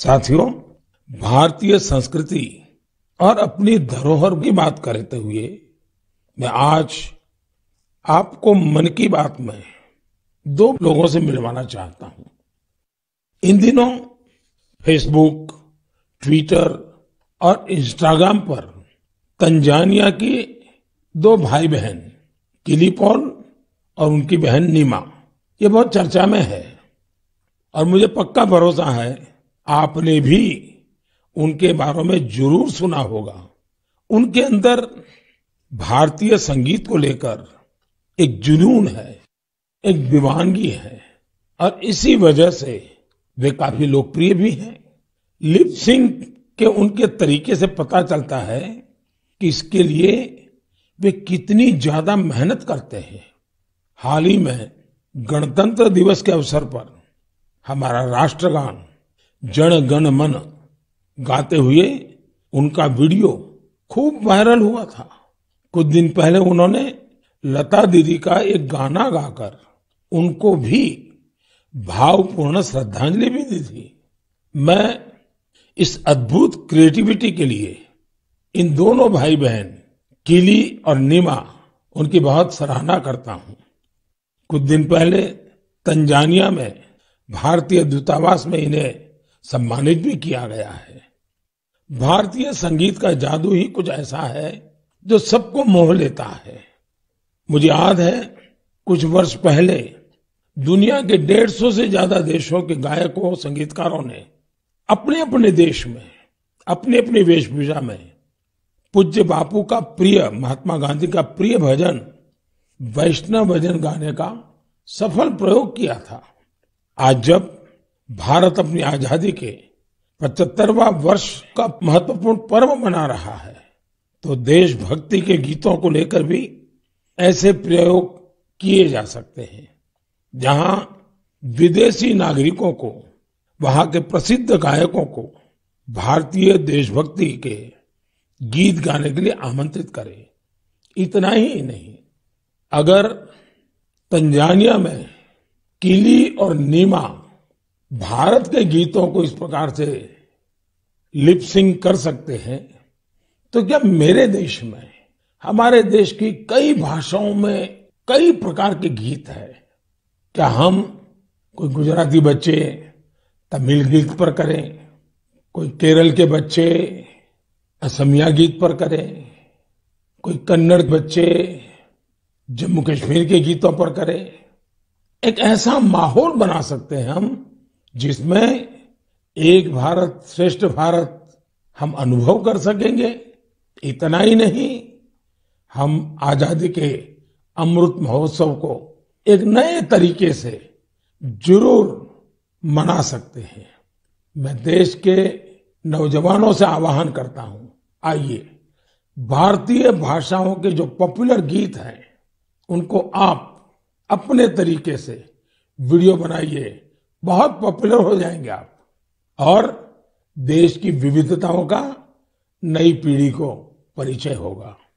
साथियों भारतीय संस्कृति और अपनी धरोहर की बात करते हुए मैं आज आपको मन की बात में दो लोगों से मिलवाना चाहता हूं इन दिनों फेसबुक ट्विटर और इंस्टाग्राम पर तंजानिया की दो भाई बहन किली पॉल और उनकी बहन नीमा ये बहुत चर्चा में है और मुझे पक्का भरोसा है आपने भी उनके बारे में जरूर सुना होगा उनके अंदर भारतीय संगीत को लेकर एक जुनून है एक दीवानगी है और इसी वजह से वे काफी लोकप्रिय भी हैं लिप सिंह के उनके तरीके से पता चलता है कि इसके लिए वे कितनी ज्यादा मेहनत करते हैं हाल ही में गणतंत्र दिवस के अवसर पर हमारा राष्ट्रगान जन गण मन गाते हुए उनका वीडियो खूब वायरल हुआ था कुछ दिन पहले उन्होंने लता दीदी का एक गाना गाकर उनको भी भावपूर्ण श्रद्धांजलि भी दी थी मैं इस अद्भुत क्रिएटिविटी के लिए इन दोनों भाई बहन किली और नीमा उनकी बहुत सराहना करता हूं कुछ दिन पहले तंजानिया में भारतीय दूतावास में इन्हें सम्मानित भी किया गया है भारतीय संगीत का जादू ही कुछ ऐसा है जो सबको मोह लेता है मुझे याद है कुछ वर्ष पहले दुनिया के डेढ़ सौ से ज्यादा देशों के गायकों संगीतकारों ने अपने अपने देश में अपने अपने वेशभूषा में पूज्य बापू का प्रिय महात्मा गांधी का प्रिय भजन वैष्णव भजन गाने का सफल प्रयोग किया था आज जब भारत अपनी आजादी के पचहत्तरवा वर्ष का महत्वपूर्ण पर्व मना रहा है तो देशभक्ति के गीतों को लेकर भी ऐसे प्रयोग किए जा सकते हैं जहां विदेशी नागरिकों को वहां के प्रसिद्ध गायकों को भारतीय देशभक्ति के गीत गाने के लिए आमंत्रित करें इतना ही नहीं अगर तंजानिया में किली और नीमा भारत के गीतों को इस प्रकार से लिपसिंग कर सकते हैं तो क्या मेरे देश में हमारे देश की कई भाषाओं में कई प्रकार के गीत है क्या हम कोई गुजराती बच्चे तमिल गीत पर करें कोई केरल के बच्चे असमिया गीत पर करें कोई कन्नड़ बच्चे जम्मू कश्मीर के गीतों पर करें एक ऐसा माहौल बना सकते हैं हम जिसमें एक भारत श्रेष्ठ भारत हम अनुभव कर सकेंगे इतना ही नहीं हम आजादी के अमृत महोत्सव को एक नए तरीके से जरूर मना सकते हैं मैं देश के नौजवानों से आह्वान करता हूं आइए भारतीय भाषाओं के जो पॉपुलर गीत हैं उनको आप अपने तरीके से वीडियो बनाइए बहुत पॉपुलर हो जाएंगे आप और देश की विविधताओं का नई पीढ़ी को परिचय होगा